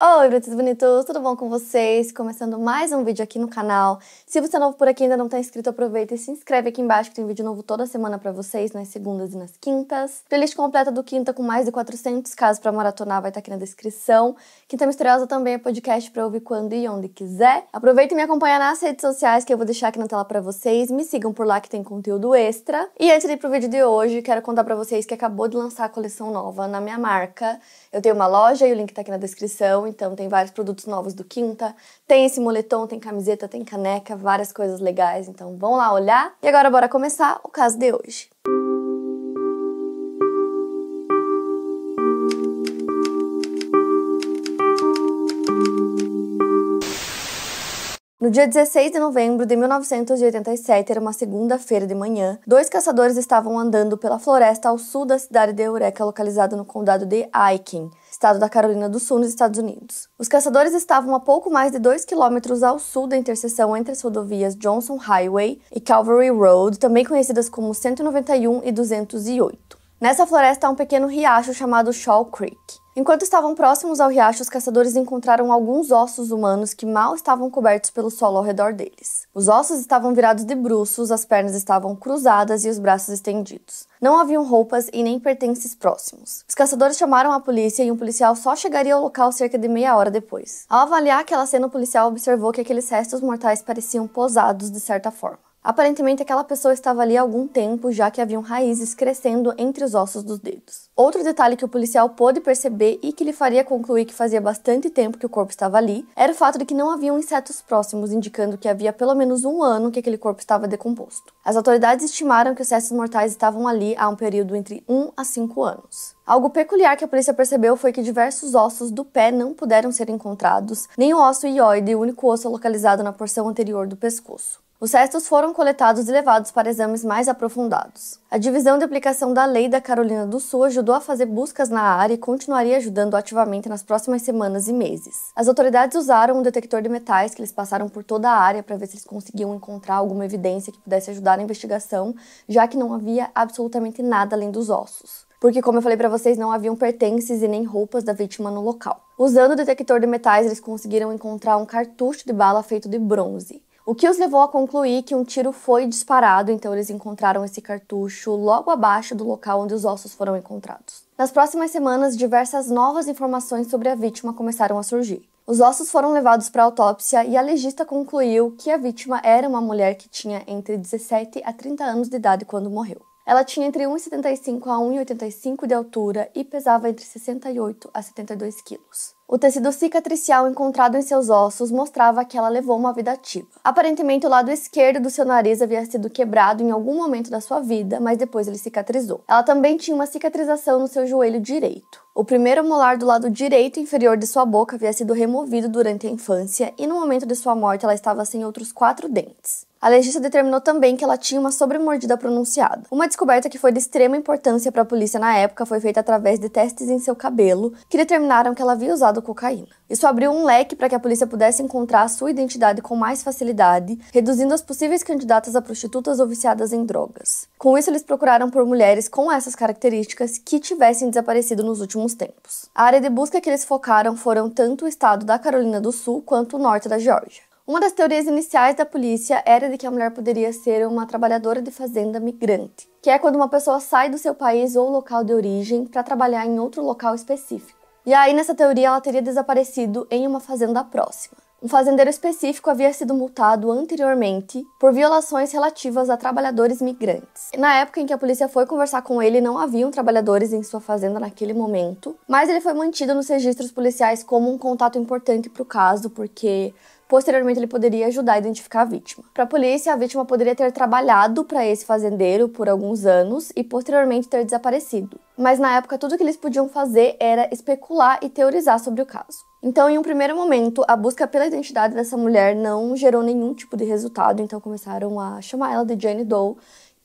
Oi, brutos bonitos, tudo bom com vocês? Começando mais um vídeo aqui no canal. Se você é novo por aqui e ainda não está inscrito, aproveita e se inscreve aqui embaixo que tem vídeo novo toda semana para vocês, nas segundas e nas quintas. Playlist completa do Quinta com mais de 400 casos para maratonar vai estar tá aqui na descrição. Quinta Misteriosa também é podcast para ouvir quando e onde quiser. Aproveita e me acompanha nas redes sociais que eu vou deixar aqui na tela para vocês. Me sigam por lá que tem conteúdo extra. E antes de ir pro vídeo de hoje, quero contar para vocês que acabou de lançar a coleção nova na minha marca. Eu tenho uma loja e o link está aqui na descrição então tem vários produtos novos do Quinta. Tem esse moletom, tem camiseta, tem caneca, várias coisas legais, então vão lá olhar. E agora bora começar o caso de hoje. No dia 16 de novembro de 1987, era uma segunda-feira de manhã, dois caçadores estavam andando pela floresta ao sul da cidade de Eureka, localizada no condado de Aiken, estado da Carolina do Sul, nos Estados Unidos. Os caçadores estavam a pouco mais de 2 quilômetros ao sul da interseção entre as rodovias Johnson Highway e Calvary Road, também conhecidas como 191 e 208. Nessa floresta há um pequeno riacho chamado Shaw Creek. Enquanto estavam próximos ao riacho, os caçadores encontraram alguns ossos humanos que mal estavam cobertos pelo solo ao redor deles. Os ossos estavam virados de bruços, as pernas estavam cruzadas e os braços estendidos. Não haviam roupas e nem pertences próximos. Os caçadores chamaram a polícia e um policial só chegaria ao local cerca de meia hora depois. Ao avaliar aquela cena, o policial observou que aqueles restos mortais pareciam posados de certa forma. Aparentemente, aquela pessoa estava ali há algum tempo, já que haviam raízes crescendo entre os ossos dos dedos. Outro detalhe que o policial pôde perceber e que lhe faria concluir que fazia bastante tempo que o corpo estava ali era o fato de que não haviam insetos próximos, indicando que havia pelo menos um ano que aquele corpo estava decomposto. As autoridades estimaram que os restos mortais estavam ali há um período entre 1 a 5 anos. Algo peculiar que a polícia percebeu foi que diversos ossos do pé não puderam ser encontrados, nem o osso ióide, o único osso localizado na porção anterior do pescoço. Os restos foram coletados e levados para exames mais aprofundados. A divisão de aplicação da lei da Carolina do Sul ajudou a fazer buscas na área e continuaria ajudando ativamente nas próximas semanas e meses. As autoridades usaram um detector de metais que eles passaram por toda a área para ver se eles conseguiam encontrar alguma evidência que pudesse ajudar na investigação, já que não havia absolutamente nada além dos ossos porque, como eu falei para vocês, não haviam pertences e nem roupas da vítima no local. Usando o detector de metais, eles conseguiram encontrar um cartucho de bala feito de bronze o que os levou a concluir que um tiro foi disparado, então eles encontraram esse cartucho logo abaixo do local onde os ossos foram encontrados. Nas próximas semanas, diversas novas informações sobre a vítima começaram a surgir. Os ossos foram levados para autópsia e a legista concluiu que a vítima era uma mulher que tinha entre 17 a 30 anos de idade quando morreu. Ela tinha entre 1,75 a 1,85 de altura e pesava entre 68 a 72 quilos. O tecido cicatricial encontrado em seus ossos mostrava que ela levou uma vida ativa. Aparentemente, o lado esquerdo do seu nariz havia sido quebrado em algum momento da sua vida, mas depois ele cicatrizou. Ela também tinha uma cicatrização no seu joelho direito. O primeiro molar do lado direito inferior de sua boca havia sido removido durante a infância e no momento de sua morte ela estava sem outros quatro dentes. A legista determinou também que ela tinha uma sobremordida pronunciada. Uma descoberta que foi de extrema importância para a polícia na época foi feita através de testes em seu cabelo, que determinaram que ela havia usado cocaína. Isso abriu um leque para que a polícia pudesse encontrar a sua identidade com mais facilidade, reduzindo as possíveis candidatas a prostitutas ou viciadas em drogas. Com isso, eles procuraram por mulheres com essas características que tivessem desaparecido nos últimos tempos. A área de busca que eles focaram foram tanto o estado da Carolina do Sul quanto o norte da Geórgia. Uma das teorias iniciais da polícia era de que a mulher poderia ser uma trabalhadora de fazenda migrante, que é quando uma pessoa sai do seu país ou local de origem para trabalhar em outro local específico. E aí, nessa teoria, ela teria desaparecido em uma fazenda próxima. Um fazendeiro específico havia sido multado anteriormente por violações relativas a trabalhadores migrantes. Na época em que a polícia foi conversar com ele, não haviam trabalhadores em sua fazenda naquele momento, mas ele foi mantido nos registros policiais como um contato importante para o caso, porque Posteriormente, ele poderia ajudar a identificar a vítima. Para a polícia, a vítima poderia ter trabalhado para esse fazendeiro por alguns anos e posteriormente ter desaparecido. Mas na época, tudo que eles podiam fazer era especular e teorizar sobre o caso. Então, em um primeiro momento, a busca pela identidade dessa mulher não gerou nenhum tipo de resultado, então começaram a chamar ela de Jane Doe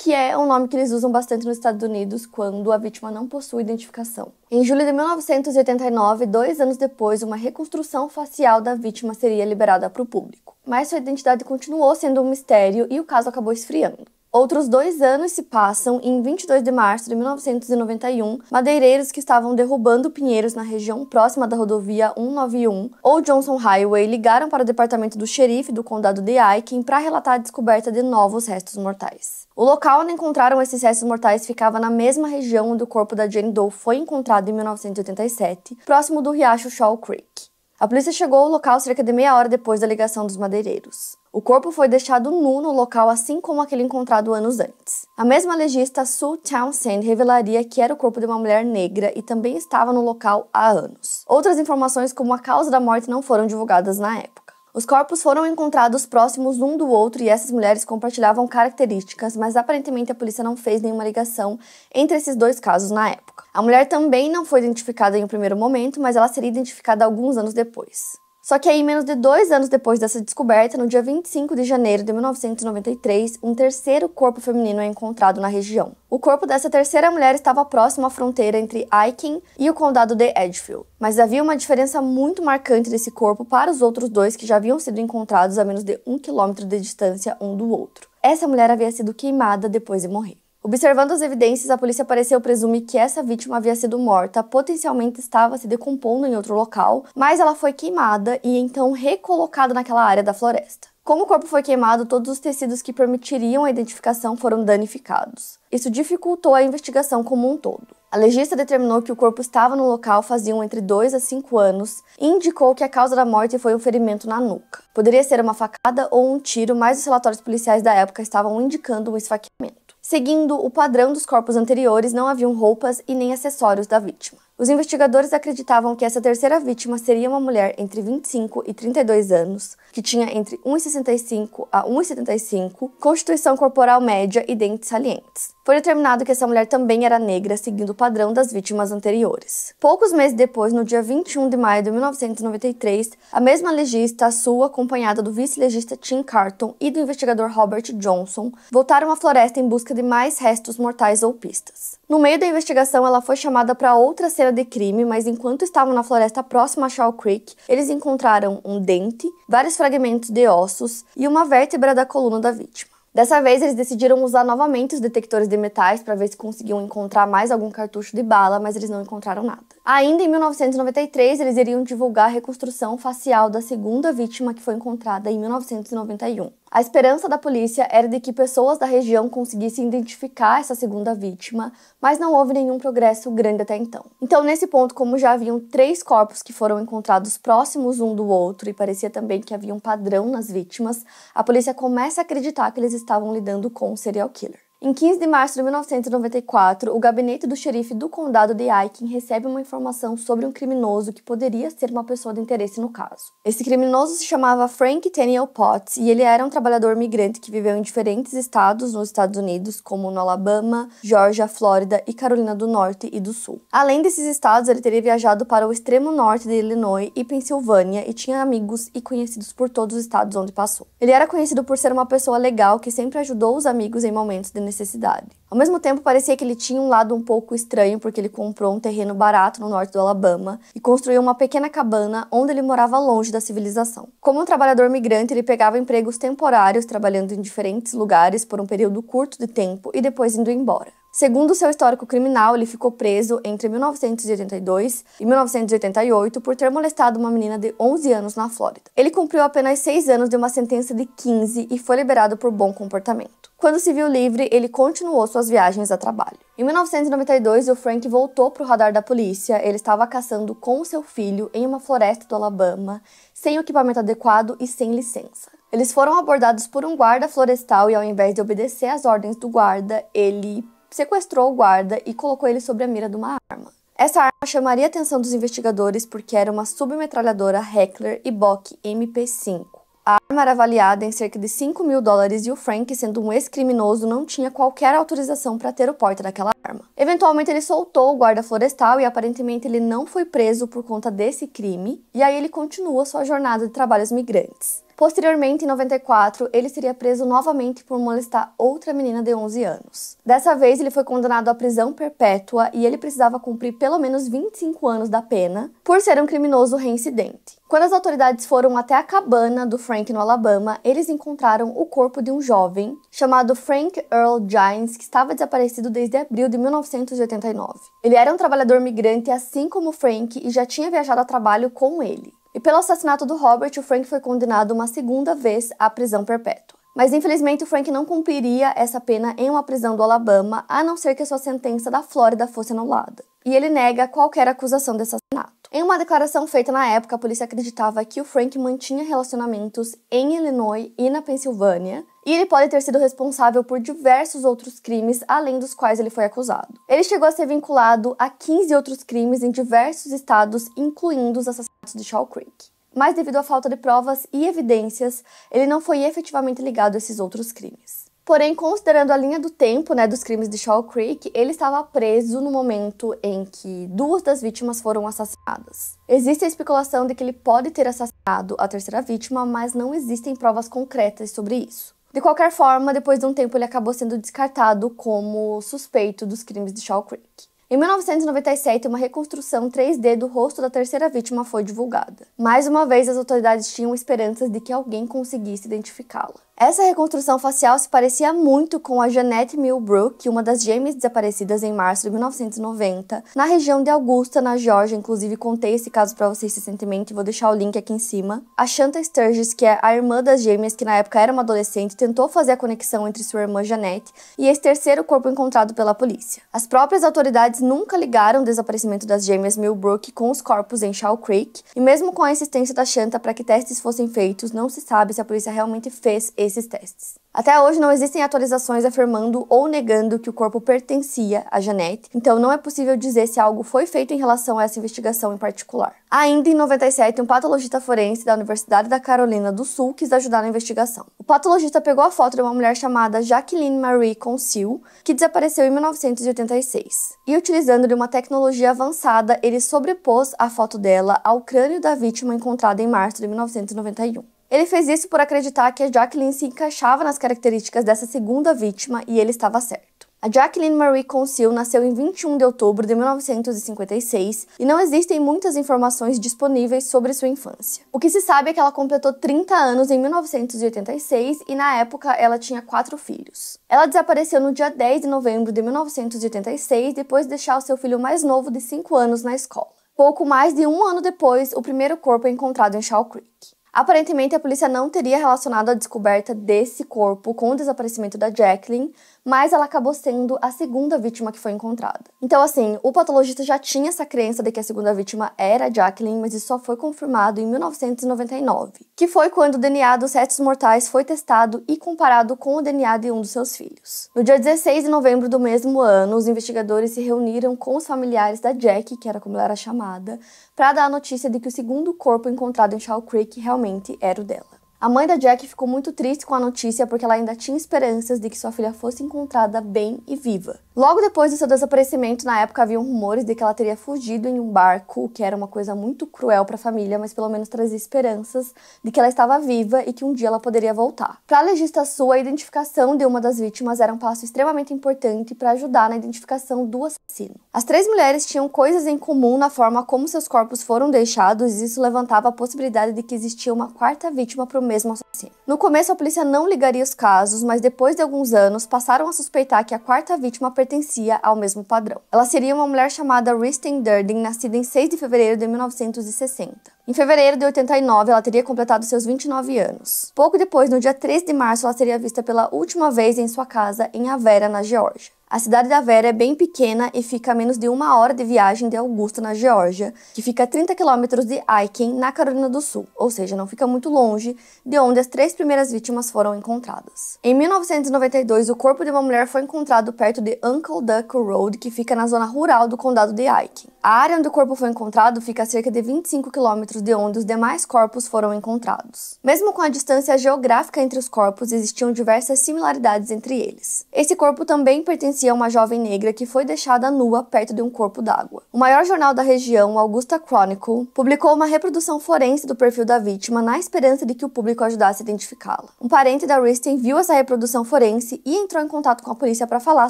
que é um nome que eles usam bastante nos Estados Unidos quando a vítima não possui identificação. Em julho de 1989, dois anos depois, uma reconstrução facial da vítima seria liberada para o público. Mas sua identidade continuou sendo um mistério e o caso acabou esfriando. Outros dois anos se passam e em 22 de março de 1991, madeireiros que estavam derrubando pinheiros na região próxima da rodovia 191 ou Johnson Highway ligaram para o departamento do xerife do condado de Aiken para relatar a descoberta de novos restos mortais. O local onde encontraram esses restos mortais ficava na mesma região onde o corpo da Jane Doe foi encontrado em 1987, próximo do riacho Shaw Creek. A polícia chegou ao local cerca de meia hora depois da ligação dos madeireiros. O corpo foi deixado nu no local, assim como aquele encontrado anos antes. A mesma legista Sue Townsend revelaria que era o corpo de uma mulher negra e também estava no local há anos. Outras informações, como a causa da morte, não foram divulgadas na época. Os corpos foram encontrados próximos um do outro e essas mulheres compartilhavam características, mas aparentemente a polícia não fez nenhuma ligação entre esses dois casos na época. A mulher também não foi identificada em um primeiro momento, mas ela seria identificada alguns anos depois. Só que aí, menos de dois anos depois dessa descoberta, no dia 25 de janeiro de 1993, um terceiro corpo feminino é encontrado na região. O corpo dessa terceira mulher estava próximo à fronteira entre Aiken e o condado de Edgefield, mas havia uma diferença muito marcante desse corpo para os outros dois que já haviam sido encontrados a menos de um quilômetro de distância um do outro. Essa mulher havia sido queimada depois de morrer. Observando as evidências, a polícia pareceu presumir que essa vítima havia sido morta, potencialmente estava se decompondo em outro local, mas ela foi queimada e então recolocada naquela área da floresta. Como o corpo foi queimado, todos os tecidos que permitiriam a identificação foram danificados. Isso dificultou a investigação como um todo. A legista determinou que o corpo estava no local faziam entre 2 a 5 anos e indicou que a causa da morte foi um ferimento na nuca. Poderia ser uma facada ou um tiro, mas os relatórios policiais da época estavam indicando um esfaqueamento. Seguindo o padrão dos corpos anteriores, não haviam roupas e nem acessórios da vítima. Os investigadores acreditavam que essa terceira vítima seria uma mulher entre 25 e 32 anos, que tinha entre 1,65 a 1,75, constituição corporal média e dentes salientes. Foi determinado que essa mulher também era negra, seguindo o padrão das vítimas anteriores. Poucos meses depois, no dia 21 de maio de 1993, a mesma legista, a sua, acompanhada do vice-legista Tim Carton e do investigador Robert Johnson, voltaram à floresta em busca de mais restos mortais ou pistas. No meio da investigação, ela foi chamada para outra cena de crime, mas enquanto estavam na floresta próxima a Shaw Creek, eles encontraram um dente, vários fragmentos de ossos e uma vértebra da coluna da vítima. Dessa vez, eles decidiram usar novamente os detectores de metais para ver se conseguiam encontrar mais algum cartucho de bala, mas eles não encontraram nada. Ainda em 1993, eles iriam divulgar a reconstrução facial da segunda vítima que foi encontrada em 1991. A esperança da polícia era de que pessoas da região conseguissem identificar essa segunda vítima, mas não houve nenhum progresso grande até então. Então, nesse ponto, como já haviam três corpos que foram encontrados próximos um do outro e parecia também que havia um padrão nas vítimas, a polícia começa a acreditar que eles estavam lidando com um serial killer. Em 15 de março de 1994, o gabinete do xerife do condado de Aiken recebe uma informação sobre um criminoso que poderia ser uma pessoa de interesse no caso. Esse criminoso se chamava Frank Tenniel Potts e ele era um trabalhador migrante que viveu em diferentes estados nos Estados Unidos, como no Alabama, Georgia, Flórida e Carolina do Norte e do Sul. Além desses estados, ele teria viajado para o extremo norte de Illinois e Pensilvânia e tinha amigos e conhecidos por todos os estados onde passou. Ele era conhecido por ser uma pessoa legal que sempre ajudou os amigos em momentos de necessidade necessidade. Ao mesmo tempo, parecia que ele tinha um lado um pouco estranho, porque ele comprou um terreno barato no norte do Alabama e construiu uma pequena cabana onde ele morava longe da civilização. Como um trabalhador migrante, ele pegava empregos temporários, trabalhando em diferentes lugares por um período curto de tempo e depois indo embora. Segundo seu histórico criminal, ele ficou preso entre 1982 e 1988 por ter molestado uma menina de 11 anos na Flórida. Ele cumpriu apenas 6 anos de uma sentença de 15 e foi liberado por bom comportamento. Quando se viu livre, ele continuou suas viagens a trabalho. Em 1992, o Frank voltou para o radar da polícia. Ele estava caçando com seu filho em uma floresta do Alabama, sem equipamento adequado e sem licença. Eles foram abordados por um guarda florestal e, ao invés de obedecer às ordens do guarda, ele sequestrou o guarda e colocou ele sobre a mira de uma arma. Essa arma chamaria a atenção dos investigadores porque era uma submetralhadora Heckler e Bock MP5. A arma era avaliada em cerca de 5 mil dólares e o Frank, sendo um ex-criminoso, não tinha qualquer autorização para ter o porte daquela arma. Eventualmente, ele soltou o guarda florestal e aparentemente ele não foi preso por conta desse crime, e aí ele continua sua jornada de trabalhos migrantes. Posteriormente, em 94, ele seria preso novamente por molestar outra menina de 11 anos. Dessa vez, ele foi condenado à prisão perpétua e ele precisava cumprir pelo menos 25 anos da pena por ser um criminoso reincidente. Quando as autoridades foram até a cabana do Frank no Alabama, eles encontraram o corpo de um jovem chamado Frank Earl Giants, que estava desaparecido desde abril de 1989. Ele era um trabalhador migrante, assim como Frank, e já tinha viajado a trabalho com ele. E pelo assassinato do Robert, o Frank foi condenado uma segunda vez à prisão perpétua. Mas infelizmente o Frank não cumpriria essa pena em uma prisão do Alabama, a não ser que sua sentença da Flórida fosse anulada. E ele nega qualquer acusação de assassinato. Em uma declaração feita na época, a polícia acreditava que o Frank mantinha relacionamentos em Illinois e na Pensilvânia, e ele pode ter sido responsável por diversos outros crimes, além dos quais ele foi acusado. Ele chegou a ser vinculado a 15 outros crimes em diversos estados, incluindo os assassinatos de Shaw Creek. Mas, devido à falta de provas e evidências, ele não foi efetivamente ligado a esses outros crimes. Porém, considerando a linha do tempo né, dos crimes de Shaw Creek, ele estava preso no momento em que duas das vítimas foram assassinadas. Existe a especulação de que ele pode ter assassinado a terceira vítima, mas não existem provas concretas sobre isso. De qualquer forma, depois de um tempo ele acabou sendo descartado como suspeito dos crimes de Shaw Creek. Em 1997, uma reconstrução 3D do rosto da terceira vítima foi divulgada. Mais uma vez, as autoridades tinham esperanças de que alguém conseguisse identificá-la. Essa reconstrução facial se parecia muito com a Jeanette Millbrook, uma das gêmeas desaparecidas em março de 1990, na região de Augusta, na Georgia. Inclusive, contei esse caso para vocês recentemente, vou deixar o link aqui em cima. A Shanta Sturges, que é a irmã das gêmeas, que na época era uma adolescente, tentou fazer a conexão entre sua irmã Jeanette e esse terceiro corpo encontrado pela polícia. As próprias autoridades nunca ligaram o desaparecimento das gêmeas Millbrook com os corpos em Shaw Creek, e mesmo com a insistência da Shanta para que testes fossem feitos, não se sabe se a polícia realmente fez esse esses testes. Até hoje não existem atualizações afirmando ou negando que o corpo pertencia a Janete, então não é possível dizer se algo foi feito em relação a essa investigação em particular. Ainda em 97, um patologista forense da Universidade da Carolina do Sul quis ajudar na investigação. O patologista pegou a foto de uma mulher chamada Jacqueline Marie Conceal, que desapareceu em 1986. E utilizando de uma tecnologia avançada, ele sobrepôs a foto dela ao crânio da vítima encontrada em março de 1991. Ele fez isso por acreditar que a Jacqueline se encaixava nas características dessa segunda vítima e ele estava certo. A Jacqueline Marie Conceal nasceu em 21 de outubro de 1956 e não existem muitas informações disponíveis sobre sua infância. O que se sabe é que ela completou 30 anos em 1986 e na época ela tinha quatro filhos. Ela desapareceu no dia 10 de novembro de 1986 depois de deixar o seu filho mais novo de 5 anos na escola. Pouco mais de um ano depois, o primeiro corpo é encontrado em Shaw Creek. Aparentemente, a polícia não teria relacionado a descoberta desse corpo com o desaparecimento da Jacqueline, mas ela acabou sendo a segunda vítima que foi encontrada. Então, assim, o patologista já tinha essa crença de que a segunda vítima era a Jacqueline, mas isso só foi confirmado em 1999, que foi quando o DNA dos restos mortais foi testado e comparado com o DNA de um dos seus filhos. No dia 16 de novembro do mesmo ano, os investigadores se reuniram com os familiares da Jack, que era como ela era chamada, para dar a notícia de que o segundo corpo encontrado em Shaw Creek realmente era o dela. A mãe da Jack ficou muito triste com a notícia porque ela ainda tinha esperanças de que sua filha fosse encontrada bem e viva. Logo depois do seu desaparecimento, na época haviam rumores de que ela teria fugido em um barco, o que era uma coisa muito cruel para a família, mas pelo menos trazia esperanças de que ela estava viva e que um dia ela poderia voltar. Para a legista Sul, a identificação de uma das vítimas era um passo extremamente importante para ajudar na identificação do assassino. As três mulheres tinham coisas em comum na forma como seus corpos foram deixados e isso levantava a possibilidade de que existia uma quarta vítima para mesmo assassino. No começo, a polícia não ligaria os casos, mas depois de alguns anos, passaram a suspeitar que a quarta vítima pertencia ao mesmo padrão. Ela seria uma mulher chamada Risten Durden, nascida em 6 de fevereiro de 1960. Em fevereiro de 89, ela teria completado seus 29 anos. Pouco depois, no dia 3 de março, ela seria vista pela última vez em sua casa em Avera, na Geórgia. A cidade da Avera é bem pequena e fica a menos de uma hora de viagem de Augusta, na Geórgia, que fica a 30 quilômetros de Aiken, na Carolina do Sul, ou seja, não fica muito longe de onde as três primeiras vítimas foram encontradas. Em 1992, o corpo de uma mulher foi encontrado perto de Uncle Duck Road, que fica na zona rural do condado de Aiken. A área onde o corpo foi encontrado fica a cerca de 25 quilômetros quilômetros de onde os demais corpos foram encontrados. Mesmo com a distância geográfica entre os corpos, existiam diversas similaridades entre eles. Esse corpo também pertencia a uma jovem negra que foi deixada nua perto de um corpo d'água. O maior jornal da região, Augusta Chronicle, publicou uma reprodução forense do perfil da vítima na esperança de que o público ajudasse a identificá-la. Um parente da Risten viu essa reprodução forense e entrou em contato com a polícia para falar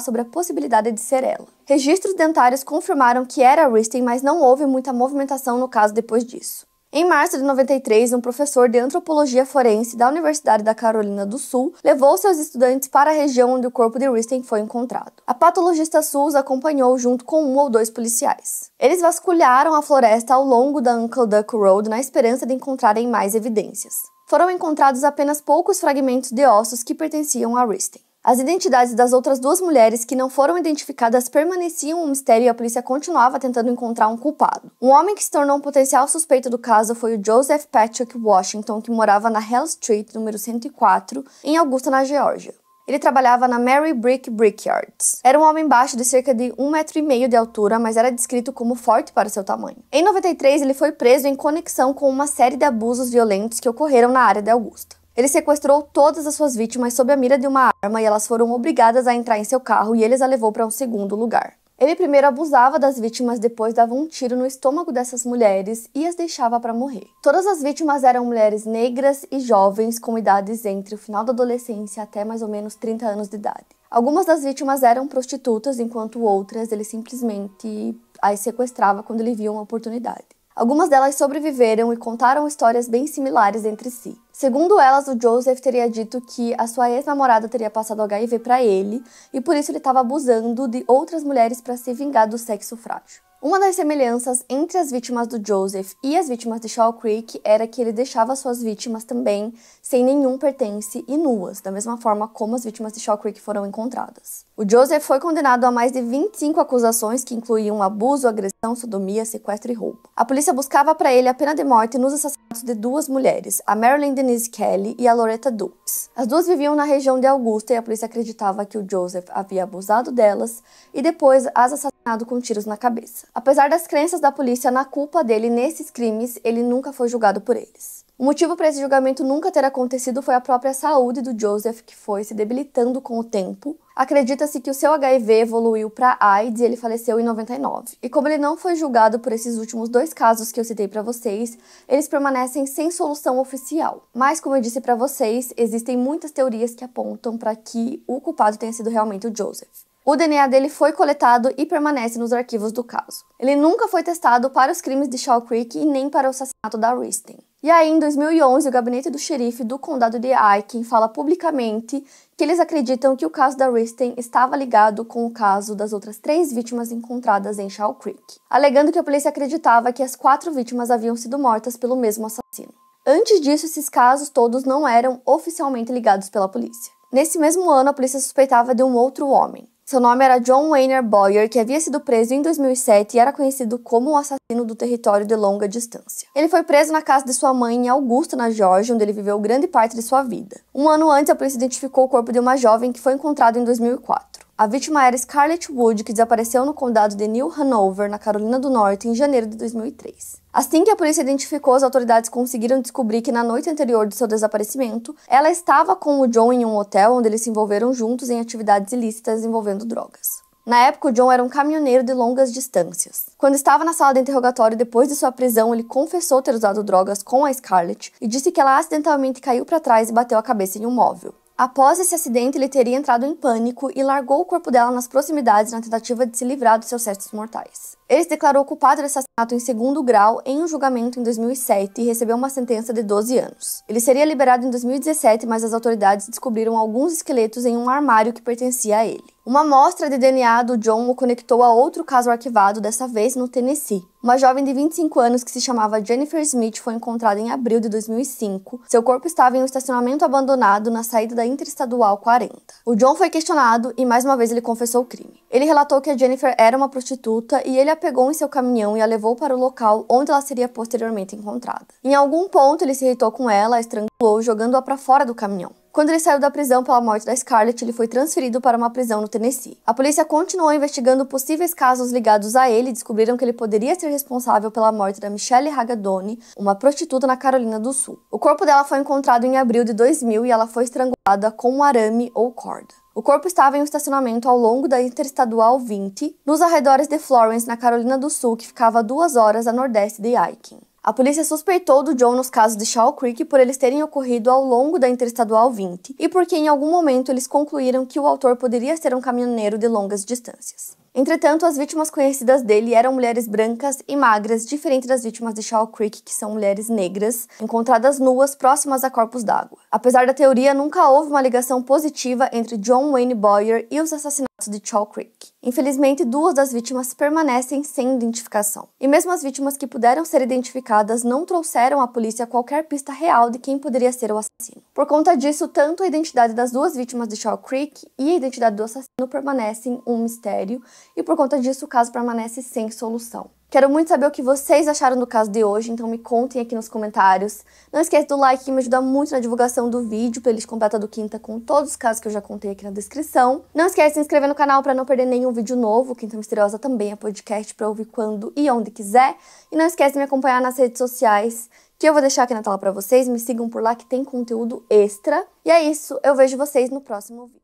sobre a possibilidade de ser ela. Registros dentários confirmaram que era a Risten, mas não houve muita movimentação no caso depois disso. Em março de 93, um professor de antropologia forense da Universidade da Carolina do Sul levou seus estudantes para a região onde o corpo de Risten foi encontrado. A patologista Sul os acompanhou junto com um ou dois policiais. Eles vasculharam a floresta ao longo da Uncle Duck Road na esperança de encontrarem mais evidências. Foram encontrados apenas poucos fragmentos de ossos que pertenciam a Risten. As identidades das outras duas mulheres que não foram identificadas permaneciam um mistério e a polícia continuava tentando encontrar um culpado. Um homem que se tornou um potencial suspeito do caso foi o Joseph Patrick Washington, que morava na Hell Street, número 104, em Augusta, na Geórgia. Ele trabalhava na Mary Brick Brickyards. Era um homem baixo de cerca de um metro e meio de altura, mas era descrito como forte para seu tamanho. Em 93, ele foi preso em conexão com uma série de abusos violentos que ocorreram na área de Augusta. Ele sequestrou todas as suas vítimas sob a mira de uma arma e elas foram obrigadas a entrar em seu carro e ele a levou para um segundo lugar. Ele primeiro abusava das vítimas, depois dava um tiro no estômago dessas mulheres e as deixava para morrer. Todas as vítimas eram mulheres negras e jovens com idades entre o final da adolescência até mais ou menos 30 anos de idade. Algumas das vítimas eram prostitutas, enquanto outras ele simplesmente as sequestrava quando ele via uma oportunidade. Algumas delas sobreviveram e contaram histórias bem similares entre si. Segundo elas, o Joseph teria dito que a sua ex-namorada teria passado HIV para ele e por isso ele estava abusando de outras mulheres para se vingar do sexo frágil. Uma das semelhanças entre as vítimas do Joseph e as vítimas de Shaw Creek era que ele deixava suas vítimas também sem nenhum pertence e nuas, da mesma forma como as vítimas de Shaw Creek foram encontradas. O Joseph foi condenado a mais de 25 acusações que incluíam abuso, agressão, sodomia, sequestro e roubo. A polícia buscava para ele a pena de morte nos assassinatos de duas mulheres, a Marilyn Denise Kelly e a Loretta Dukes. As duas viviam na região de Augusta e a polícia acreditava que o Joseph havia abusado delas e depois as assassinado com tiros na cabeça. Apesar das crenças da polícia na culpa dele nesses crimes, ele nunca foi julgado por eles. O motivo para esse julgamento nunca ter acontecido foi a própria saúde do Joseph, que foi se debilitando com o tempo. Acredita-se que o seu HIV evoluiu para AIDS e ele faleceu em 99. E como ele não foi julgado por esses últimos dois casos que eu citei para vocês, eles permanecem sem solução oficial. Mas como eu disse para vocês, existem muitas teorias que apontam para que o culpado tenha sido realmente o Joseph. O DNA dele foi coletado e permanece nos arquivos do caso. Ele nunca foi testado para os crimes de Shaw Creek e nem para o assassinato da Risten. E aí, em 2011, o gabinete do xerife do condado de Aiken fala publicamente que eles acreditam que o caso da Risten estava ligado com o caso das outras três vítimas encontradas em Shaw Creek, alegando que a polícia acreditava que as quatro vítimas haviam sido mortas pelo mesmo assassino. Antes disso, esses casos todos não eram oficialmente ligados pela polícia. Nesse mesmo ano, a polícia suspeitava de um outro homem, seu nome era John Wayner Boyer, que havia sido preso em 2007 e era conhecido como o assassino do território de longa distância. Ele foi preso na casa de sua mãe em Augusta, na Geórgia, onde ele viveu grande parte de sua vida. Um ano antes, a polícia identificou o corpo de uma jovem que foi encontrado em 2004. A vítima era Scarlett Wood, que desapareceu no condado de New Hanover, na Carolina do Norte, em janeiro de 2003. Assim que a polícia identificou, as autoridades conseguiram descobrir que na noite anterior do seu desaparecimento, ela estava com o John em um hotel onde eles se envolveram juntos em atividades ilícitas envolvendo drogas. Na época, o John era um caminhoneiro de longas distâncias. Quando estava na sala de interrogatório depois de sua prisão, ele confessou ter usado drogas com a Scarlett e disse que ela acidentalmente caiu para trás e bateu a cabeça em um móvel. Após esse acidente, ele teria entrado em pânico e largou o corpo dela nas proximidades na tentativa de se livrar dos seus restos mortais. Ele se declarou culpado de assassinato em segundo grau em um julgamento em 2007 e recebeu uma sentença de 12 anos. Ele seria liberado em 2017, mas as autoridades descobriram alguns esqueletos em um armário que pertencia a ele. Uma amostra de DNA do John o conectou a outro caso arquivado, dessa vez no Tennessee. Uma jovem de 25 anos que se chamava Jennifer Smith foi encontrada em abril de 2005. Seu corpo estava em um estacionamento abandonado na saída da Interestadual 40. O John foi questionado e mais uma vez ele confessou o crime. Ele relatou que a Jennifer era uma prostituta e ele a pegou em seu caminhão e a levou para o local onde ela seria posteriormente encontrada. Em algum ponto ele se irritou com ela, a estrangulou, jogando-a para fora do caminhão. Quando ele saiu da prisão pela morte da Scarlett, ele foi transferido para uma prisão no Tennessee. A polícia continuou investigando possíveis casos ligados a ele e descobriram que ele poderia ser responsável pela morte da Michelle Hagadoni, uma prostituta na Carolina do Sul. O corpo dela foi encontrado em abril de 2000 e ela foi estrangulada com um arame ou corda. O corpo estava em um estacionamento ao longo da Interestadual 20, nos arredores de Florence, na Carolina do Sul, que ficava a duas horas a nordeste de Aiken. A polícia suspeitou do John nos casos de Shaw Creek por eles terem ocorrido ao longo da Interestadual 20 e porque em algum momento eles concluíram que o autor poderia ser um caminhoneiro de longas distâncias. Entretanto, as vítimas conhecidas dele eram mulheres brancas e magras, diferente das vítimas de Shaw Creek, que são mulheres negras, encontradas nuas próximas a corpos d'água. Apesar da teoria, nunca houve uma ligação positiva entre John Wayne Boyer e os assassinatos de Shaw Creek. Infelizmente, duas das vítimas permanecem sem identificação. E mesmo as vítimas que puderam ser identificadas não trouxeram à polícia qualquer pista real de quem poderia ser o assassino. Por conta disso, tanto a identidade das duas vítimas de Shaw Creek e a identidade do assassino permanecem um mistério e por conta disso o caso permanece sem solução. Quero muito saber o que vocês acharam do caso de hoje, então me contem aqui nos comentários. Não esqueça do like que me ajuda muito na divulgação do vídeo, playlist completa do Quinta com todos os casos que eu já contei aqui na descrição. Não esqueça de se inscrever no canal para não perder nenhum vídeo novo. Quinta Misteriosa também é podcast para ouvir quando e onde quiser. E não esqueça de me acompanhar nas redes sociais, que eu vou deixar aqui na tela para vocês. Me sigam por lá que tem conteúdo extra. E é isso, eu vejo vocês no próximo vídeo.